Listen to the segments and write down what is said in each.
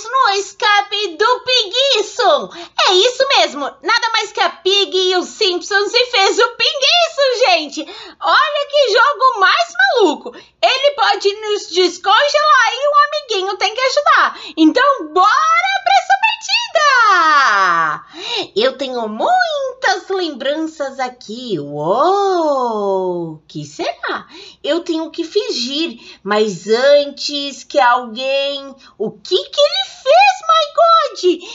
Estamos no escape do Pinguiço! É isso mesmo! Nada mais que a Pig e os Simpsons e fez o Pinguiço, gente! Olha que jogo mais maluco! Ele pode nos descongelar e um amiguinho tem que ajudar! Então, bora pra essa partida! Eu tenho muito muitas lembranças aqui. Uou! Que será? Eu tenho que fingir, mas antes que alguém. O que que ele fez, my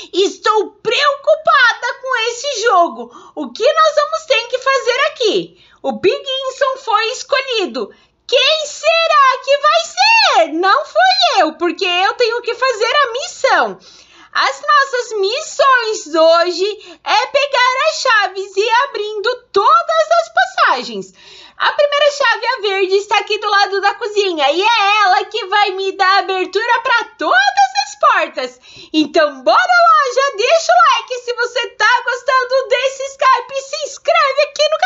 God? Estou preocupada com esse jogo. O que nós vamos ter que fazer aqui? O Big Inson foi escolhido. Quem será que vai ser? Não fui eu, porque eu tenho que fazer a missão. As nossas missões hoje é pegar as chaves e abrindo todas as passagens. A primeira chave, a verde, está aqui do lado da cozinha e é ela que vai me dar abertura para todas as portas. Então, bora lá, já deixa o like se você tá gostando desse Skype, se inscreve aqui no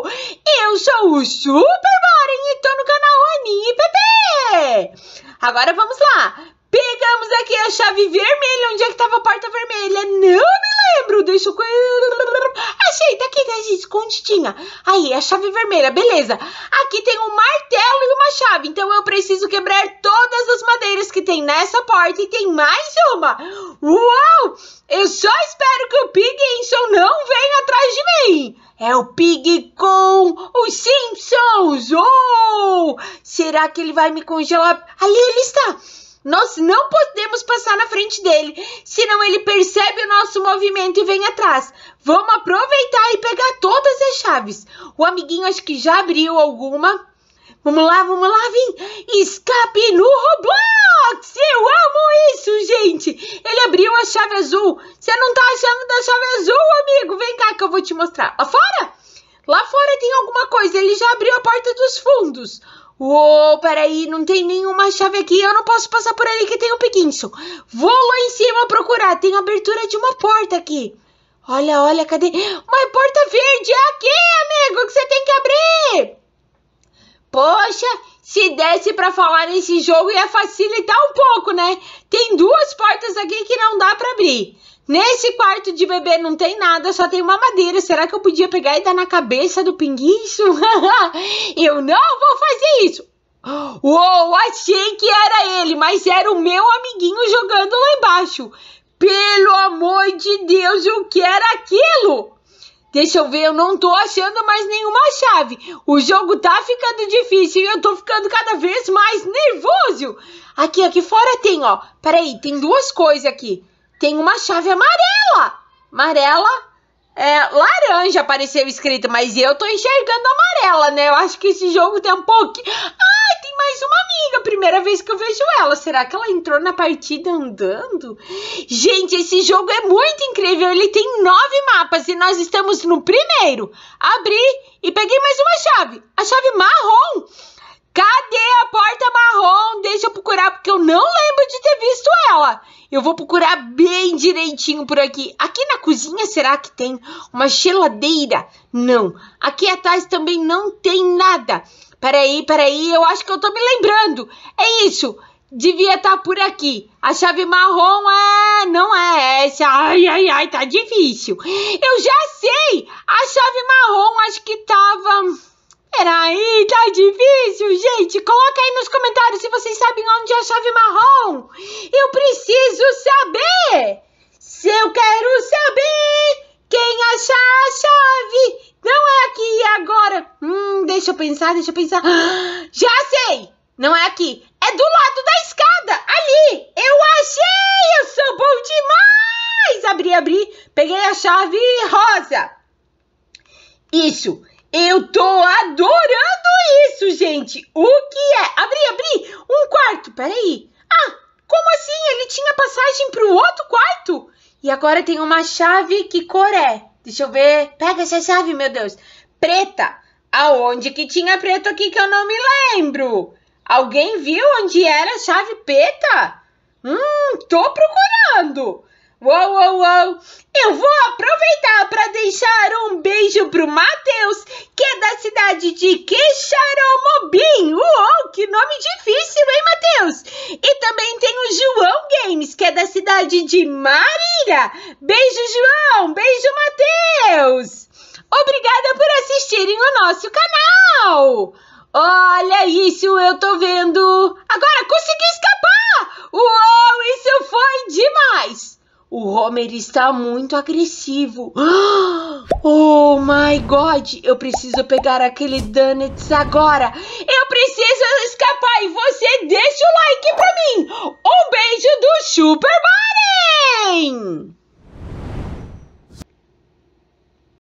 canal. Eu sou o Super Boring e tô no canal Aninha e Pepe. Agora vamos lá. Pegamos aqui a chave vermelha. Onde é que tava a porta vermelha? Não me lembro. Deixa eu. Achei, tá aqui, tá gente? Escondidinha. Aí, a chave vermelha, beleza. Aqui tem um martelo e uma chave. Então eu preciso quebrar todas as madeiras que tem nessa porta. E tem mais uma. Uau! Eu só espero que o Pig Enson não venha atrás de mim. É o Pig com os Simpsons! Oh! Será que ele vai me congelar? Ali ele está! Nós não podemos passar na frente dele, senão ele percebe o nosso movimento e vem atrás. Vamos aproveitar e pegar todas as chaves. O amiguinho acho que já abriu alguma. Vamos lá, vamos lá, vem! Escape no Roblox! Eu amo isso, gente! Ele abriu a chave azul. Você não tá achando da chave azul, amigo? Vem cá que eu vou te mostrar. Lá fora? Lá fora tem alguma coisa. Ele já abriu a porta dos fundos. Uou, peraí, não tem nenhuma chave aqui. Eu não posso passar por ali que tem um piquinho. Vou lá em cima procurar. Tem abertura de uma porta aqui. Olha, olha, cadê? Uma porta verde! É aqui, amigo, que você tem que abrir! Poxa, se desse para falar nesse jogo ia facilitar um pouco, né? Tem duas portas aqui que não dá para abrir. Nesse quarto de bebê não tem nada, só tem uma madeira. Será que eu podia pegar e dar na cabeça do pinguincho? eu não vou fazer isso. Uou, achei que era ele, mas era o meu amiguinho jogando lá embaixo. Pelo amor de Deus, o que era aquilo? Deixa eu ver, eu não tô achando mais nenhuma chave. O jogo tá ficando difícil e eu tô ficando cada vez mais nervoso. Aqui, aqui fora tem, ó. Peraí, tem duas coisas aqui. Tem uma chave amarela. Amarela é laranja apareceu escrito, mas eu tô enxergando amarela, né? Eu acho que esse jogo tem um pouquinho. Ah! tem mais uma amiga. Primeira vez que eu vejo ela. Será que ela entrou na partida andando? Gente, esse jogo é muito incrível. Ele tem nove mapas e nós estamos no primeiro. Abri e peguei mais uma chave. A chave marrom. Cadê a porta marrom? Deixa eu procurar, porque eu não lembro de ter visto ela. Eu vou procurar bem direitinho por aqui. Aqui na cozinha, será que tem uma geladeira? Não. Aqui atrás também não tem nada. Peraí, peraí, eu acho que eu tô me lembrando. É isso. Devia estar tá por aqui. A chave marrom é. Não é essa. Ai, ai, ai, tá difícil. Eu já sei! A chave marrom acho que tava. Peraí, tá difícil, gente. Coloca aí nos comentários se vocês sabem onde é a chave marrom. Eu preciso saber! pensar, deixa eu pensar. Já sei! Não é aqui. É do lado da escada. Ali! Eu achei! Eu sou bom demais! Abri, abri. Peguei a chave rosa. Isso. Eu tô adorando isso, gente. O que é? Abri, abri. Um quarto. Peraí. Ah, como assim? Ele tinha passagem pro outro quarto? E agora tem uma chave que cor é? Deixa eu ver. Pega essa chave, meu Deus. Preta. Aonde que tinha preto aqui que eu não me lembro? Alguém viu onde era a chave preta? Hum, tô procurando. Uou, uou, uou! Eu vou aproveitar para deixar um beijo pro Matheus, que é da cidade de Queixaromobim. Uou, que nome difícil, hein, Matheus? E também tem o João Games, que é da cidade de Marília. Beijo, João! Beijo, Matheus! nosso canal! Olha isso, eu tô vendo! Agora consegui escapar! Uou, isso foi demais! O Homer está muito agressivo. Oh my god, eu preciso pegar aquele Donuts agora. Eu preciso escapar e você deixa o like pra mim. Um beijo do Super Mario!